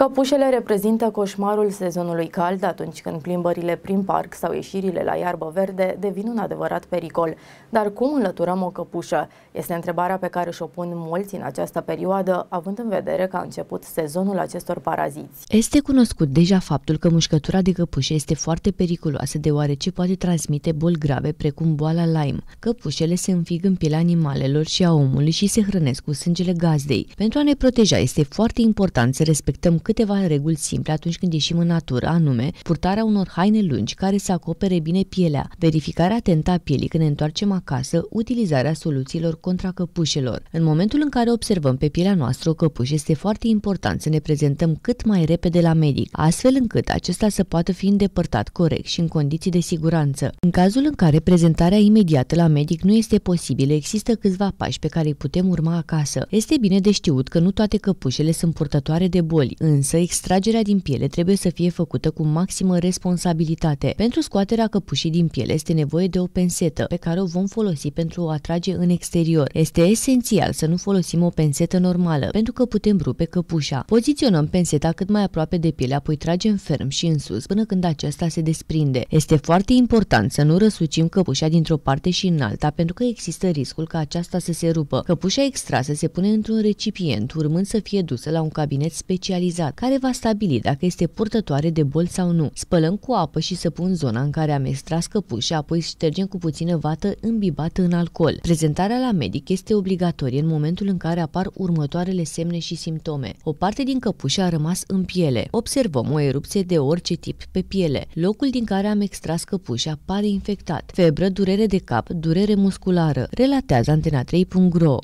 Căpușele reprezintă coșmarul sezonului cald atunci când plimbările prin parc sau ieșirile la iarbă verde devin un adevărat pericol. Dar cum înlăturăm o căpușă? Este întrebarea pe care și-o pun mulți în această perioadă, având în vedere că a început sezonul acestor paraziți. Este cunoscut deja faptul că mușcătura de căpușe este foarte periculoasă deoarece poate transmite boli grave precum boala Lyme. Căpușele se înfig în pielea animalelor și a omului și se hrănesc cu sângele gazdei. Pentru a ne proteja este foarte important să respectăm câteva reguli simple atunci când ieșim în natură, anume purtarea unor haine lungi care să acopere bine pielea, verificarea atentă a pielii când ne întoarcem acasă, utilizarea soluțiilor contra căpușelor. În momentul în care observăm pe pielea noastră o căpușă, este foarte important să ne prezentăm cât mai repede la medic, astfel încât acesta să poată fi îndepărtat corect și în condiții de siguranță. În cazul în care prezentarea imediată la medic nu este posibilă, există câțiva pași pe care îi putem urma acasă. Este bine de știut că nu toate căpușele sunt purtătoare de boli, însă Însă, extragerea din piele trebuie să fie făcută cu maximă responsabilitate. Pentru scoaterea căpușii din piele este nevoie de o pensetă, pe care o vom folosi pentru a atrage în exterior. Este esențial să nu folosim o pensetă normală, pentru că putem rupe căpușa. Poziționăm penseta cât mai aproape de piele, apoi tragem ferm și în sus până când aceasta se desprinde. Este foarte important să nu răsucim căpușa dintr-o parte și în alta, pentru că există riscul ca aceasta să se rupă. Căpușa extrasă se pune într-un recipient, urmând să fie dusă la un cabinet specializat care va stabili dacă este purtătoare de boli sau nu. Spălăm cu apă și săpun zona în care am extras și apoi ștergem cu puțină vată îmbibată în alcool. Prezentarea la medic este obligatorie în momentul în care apar următoarele semne și simptome. O parte din căpuș a rămas în piele. Observăm o erupție de orice tip pe piele. Locul din care am extras căpuș apare infectat. Febră, durere de cap, durere musculară. Relatează Antena 3.ro.